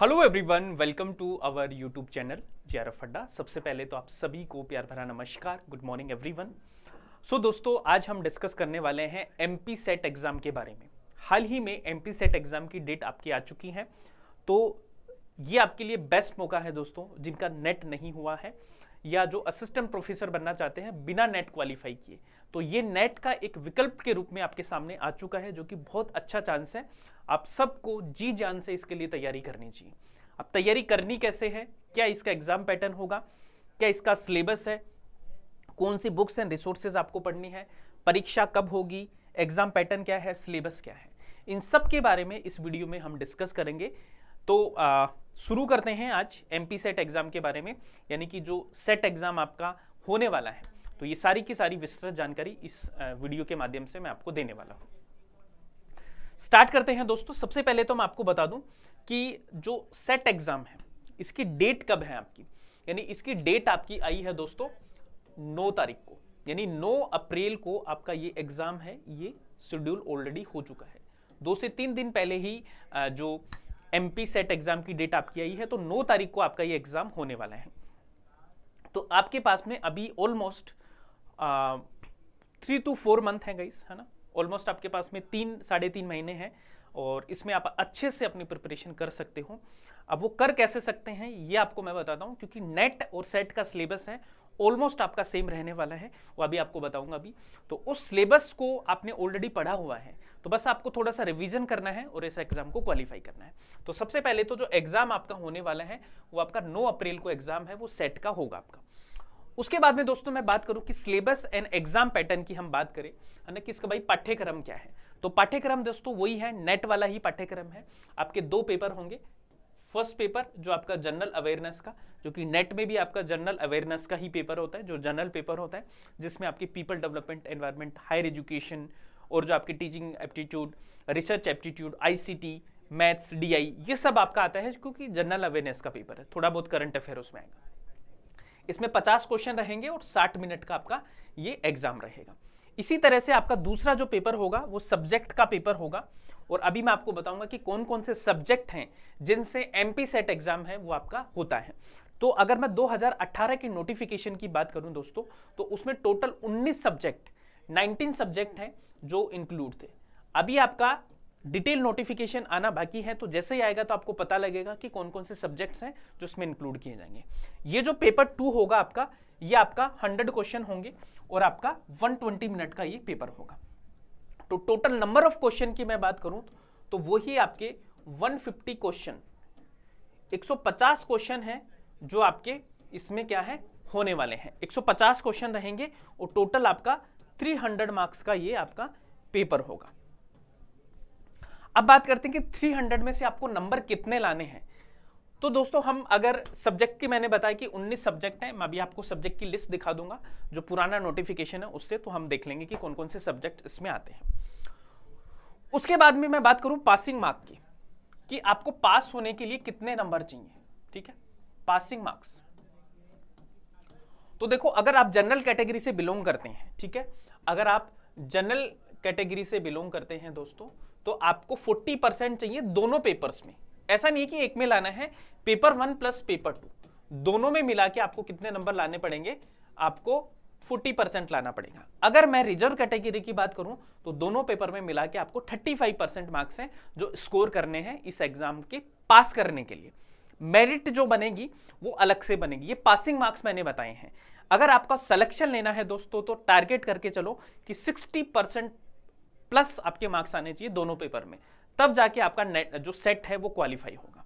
hello everyone welcome to our YouTube channel J R Adda सबसे पहले तो आप सभी को प्यार भरा नमस्कार गुड मॉर्निंग एवरीवन सो दोस्तों आज हम डिस्कस करने वाले हैं एमपी सेट एग्ज़ाम के बारे में हाल ही में एमपी सेट एग्ज़ाम की डेट आपकी आ चुकी है तो ये आपके लिए बेस्ट मौका है दोस्तों जिनका नेट नहीं हुआ है या जो असिस्टेंट प्रोफेसर बनना चाहते हैं बिना नेट क्वालिफाई किए तो ये नेट का एक विकल्प के रूप में आपके सामने आ चुका है जो कि बहुत अच्छा चांस है आप सबको जी जान से इसके लिए तैयारी करनी चाहिए अब तैयारी करनी कैसे है क्या इसका एग्जाम पैटर्न होगा क्या इसका सिलेबस है कौन सी बुक्स एंड रिसोर्सेज आपको पढ़नी है परीक्षा कब होगी एग्जाम पैटर्न क्या है सिलेबस क्या है इन सब के बारे में इस वीडियो में हम डिस्कस करेंगे तो शुरू करते हैं आज एम सेट एग्ज़ाम के बारे में यानी कि जो सेट एग्ज़ाम आपका होने वाला है तो ये सारी की सारी विस्तृत जानकारी इस वीडियो के माध्यम से मैं आपको देने वाला हूँ स्टार्ट करते हैं दोस्तों सबसे पहले तो मैं आपको बता दूं कि जो सेट एग्जाम है इसकी डेट कब है आपकी यानी इसकी डेट आपकी आई है दोस्तों नौ तारीख को यानी 9 अप्रैल को आपका ये एग्ज़ाम है ये शेड्यूल ऑलरेडी हो चुका है दो से तीन दिन पहले ही जो एम सेट एग्ज़ाम की डेट आपकी आई है तो 9 तारीख को आपका ये एग्ज़ाम होने वाला है तो आपके पास में अभी almost three two four month हैं गाइस है ना ऑलमोस्ट आपके पास में तीन साढ़े तीन महीने हैं और इसमें आप अच्छे से अपनी प्रिपरेशन कर सकते हो अब वो कर कैसे सकते हैं ये आपको मैं बताता हूँ क्योंकि नेट और सेट का सिलेबस है ऑलमोस्ट आपका सेम रहने वाला है वो अभी आपको बताऊंगा अभी तो उस सिलेबस को आपने ऑलरेडी पढ़ा हुआ है तो बस आपको थोड़ा सा रिवीजन करना है और इस एग्जाम को क्वालिफाई करना है तो सबसे पहले तो जो एग्जाम आपका होने वाला है वो आपका 9 अप्रैल को एग्जाम है वो सेट का होगा आपका उसके बाद में दोस्तों मैं बात करूं कि सिलेबस एंड एग्जाम पैटर्न की हम बात करें है ना कि इसका भाई पाठ्यक्रम क्या है तो पाठ्यक्रम दोस्तों वही है नेट वाला ही पाठ्यक्रम है आपके दो पेपर होंगे फर्स्ट पेपर जो आपका जनरल अवेयरनेस का जो कि नेट में भी आपका जनरल अवेयरनेस का ही पेपर होता है जो जनरल पेपर होता है जिसमें आपके people development environment higher education और जो आपके teaching aptitude research aptitude ICT maths DI ये सब आपका आता है क्योंकि जनरल अवेयरनेस का पेपर है थोड़ा बहुत करंट अफेयर उसमें आएगा इसमें पचास क्वेश्चन रहेंगे और साठ मिनट का आपका ये एग्जाम रहेगा इसी तरह से आपका दूसरा जो पेपर होगा वो सब्जेक्ट का पेपर होगा और अभी मैं आपको बताऊंगा कि कौन कौन से सब्जेक्ट हैं जिनसे एम सेट एग्जाम है वो आपका होता है तो अगर मैं 2018 के नोटिफिकेशन की बात करूं दोस्तों तो उसमें टोटल 19 सब्जेक्ट 19 सब्जेक्ट हैं जो इंक्लूड थे अभी आपका डिटेल नोटिफिकेशन आना बाकी है तो जैसे ही आएगा तो आपको पता लगेगा कि कौन कौन से सब्जेक्ट्स हैं जो उसमें इंक्लूड किए जाएंगे ये जो पेपर टू होगा आपका ये आपका हंड्रेड क्वेश्चन होंगे और आपका वन ट्वेंटी मिनट का ये पेपर होगा तो टोटल नंबर ऑफ क्वेश्चन की मैं बात करूं तो वो ही आपके वन क्वेश्चन एक क्वेश्चन है जो आपके इसमें क्या है होने वाले हैं 150 क्वेश्चन रहेंगे और टोटल आपका 300 मार्क्स का ये आपका पेपर होगा अब बात करते हैं कि थ्री हंड्रेड में से आपको नंबर कितने लाने हैं तो दोस्तों हम अगर सब्जेक्ट की मैंने बताया कि 19 सब्जेक्ट हैं मैं अभी आपको सब्जेक्ट की लिस्ट दिखा दूंगा जो पुराना नोटिफिकेशन है उससे तो हम देख लेंगे कि कौन कौन से सब्जेक्ट इसमें आते हैं उसके बाद में मैं बात करूं पासिंग मार्क की कि आपको पास होने के लिए कितने नंबर चाहिए ठीक है पासिंग मार्क्स तो देखो अगर आप जनरल कैटेगरी से बिलोंग करते हैं ठीक है अगर आप जनरल कैटेगरी से बिलोंग करते हैं दोस्तों तो आपको 40 परसेंट चाहिए दोनों पेपर्स में ऐसा नहीं कि एक में लाना है paper one plus paper two दोनों में मिला के आपको कितने नंबर लाने पड़ेंगे आपको 40 परसेंट लाना पड़ेगा अगर मैं रिजर्व कैटेगरी की बात करूं तो दोनों पेपर में मिला के आपको 35 परसेंट मार्क्स हैं जो स्कोर करने हैं इस एग्जाम के पास करने के लिए मेरिट जो बनेगी वो अलग से बनेगी ये पासिंग मार्क्स मैंने बताए हैं अगर आपका सिलेक्शन लेना है दोस्तों तो टारगेट करके चलो कि 60 परसेंट प्लस आपके मार्क्स आने चाहिए दोनों पेपर में तब जाके आपका नेट जो सेट है वो क्वालिफाई होगा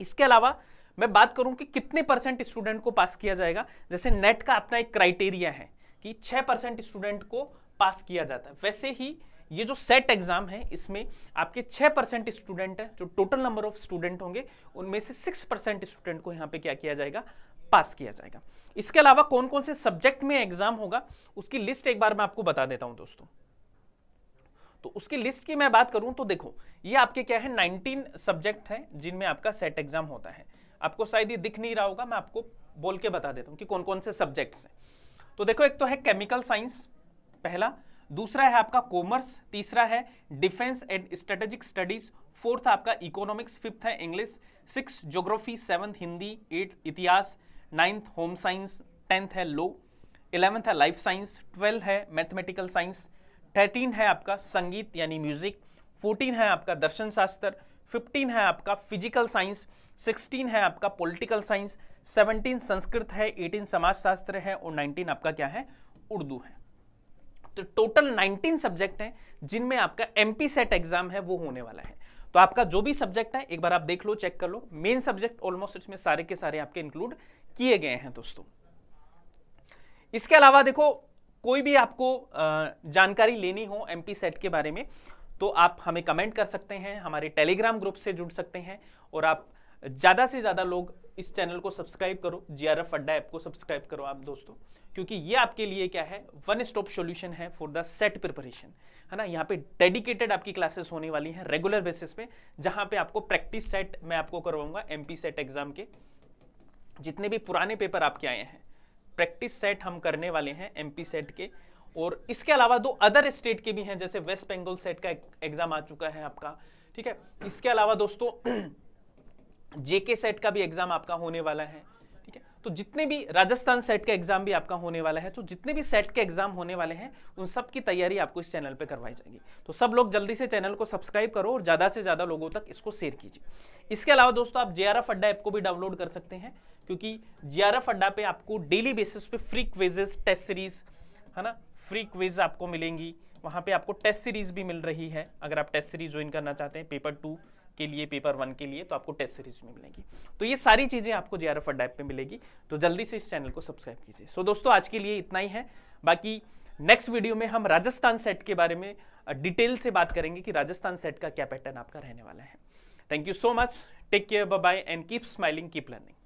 इसके अलावा मैं बात करूं कि कितने परसेंट स्टूडेंट को पास किया जाएगा जैसे नेट का अपना एक क्राइटेरिया है कि छः परसेंट स्टूडेंट को पास किया जाता है वैसे ही ये जो सेट एग्जाम है इसमें आपके छह परसेंट स्टूडेंट हैं जो टोटल नंबर ऑफ स्टूडेंट होंगे उनमें से सिक्स परसेंट स्टूडेंट को यहाँ पे क्या किया जाएगा पास किया जाएगा इसके अलावा कौन कौन से सब्जेक्ट में एग्जाम होगा उसकी लिस्ट एक बार मैं आपको बता देता हूँ दोस्तों तो उसकी लिस्ट की मैं बात करूं तो देखो ये आपके क्या है 19 सब्जेक्ट हैं जिनमें आपका सेट एग्जाम होता है आपको शायद ये दिख नहीं रहा होगा मैं आपको बोल के बता देता हूँ कि कौन कौन से सब्जेक्ट्स हैं तो देखो एक तो है केमिकल साइंस पहला दूसरा है आपका कॉमर्स तीसरा है defence and strategic studies fourth आपका इकोनॉमिक्स फिफ्थ है English six geography seventh Hindi eight इतिहास नाइन्थ होम साइंस टेंथ है लो इलेवेंथ है लाइफ साइंस ट्वेल्थ है मैथमेटिकल साइंस थर्टीन है आपका संगीत यानी म्यूजिक फोर्टीन है आपका दर्शन शास्त्र फिफ्टीन है आपका फिजिकल साइंस सिक्सटीन है आपका पॉलिटिकल साइंस सेवनटीन संस्कृत है एटीन समाजशास्त्र है और नाइनटीन आपका क्या है उर्दू है तो टोटल नाइनटीन सब्जेक्ट हैं जिनमें आपका एमपी सेट एग्जाम है वो होने वाला है तो आपका जो भी सब्जेक्ट है एक बार आप देख लो चेक कर लो मेन सब्जेक्ट ऑलमोस्ट इसमें सारे के सारे आपके इंक्लूड किए गए हैं दोस्तों इसके अलावा देखो कोई भी आपको जानकारी लेनी हो एम सेट के बारे में तो आप हमें कमेंट कर सकते हैं हमारे टेलीग्राम ग्रुप से जुड़ सकते हैं और आप ज़्यादा से ज़्यादा लोग इस चैनल को सब्सक्राइब करो J R F Adda app को सब्सक्राइब करो आप दोस्तों क्योंकि ये आपके लिए क्या है वन स्टॉप सॉल्यूशन है फॉर द सेट प्रिपरेशन है ना यहाँ पे डेडिकेटेड आपकी क्लासेस होने वाली हैं रेगुलर बेसिस पे जहाँ पे आपको प्रैक्टिस सेट मैं आपको करवाऊंगा एम सेट एग्जाम के जितने भी पुराने पेपर आपके आए हैं प्रैक्टिस सेट हम करने वाले हैं एमपी सेट के और इसके अलावा दो अदर स्टेट के भी हैं जैसे वेस्ट बंगाल सेट का एग्जाम आ चुका है आपका ठीक है इसके अलावा दोस्तों जेके सेट का भी एग्जाम आपका होने वाला है ठीक है तो जितने भी राजस्थान सेट का एग्जाम भी आपका होने वाला है तो जितने भी सेट के एग्जाम होने वाले हैं उन सब की तैयारी आपको इस चैनल पे करवाई जाएगी तो सब लोग जल्दी से चैनल को सब्सक्राइब करो और ज़्यादा से ज़्यादा लोगों तक इसको शेयर कीजिए इसके अलावा दोस्तों आप J R F Adda app को भी डाउनलोड कर सकते हैं क्योंकि एफ अड्डा पे आपको डेली बेसिस पे फ्री क्विजेस टेस्ट सीरीज है ना फ्री क्विज आपको मिलेंगी वहाँ पे आपको टेस्ट सीरीज भी मिल रही है अगर आप टेस्ट सीरीज ज्वाइन करना चाहते हैं पेपर टू के लिए पेपर वन के लिए तो आपको टेस्ट सीरीज में मिलेगी तो ये सारी चीज़ें आपको जे आर एफ अड्डा पे मिलेगी तो जल्दी से इस चैनल को सब्सक्राइब कीजिए सो दोस्तों आज के लिए इतना ही है बाकी नेक्स्ट वीडियो में हम राजस्थान सेट के बारे में डिटेल से बात करेंगे कि राजस्थान सेट का क्या पैटर्न आपका रहने वाला है thank you so much take care bye and keep smiling keep learning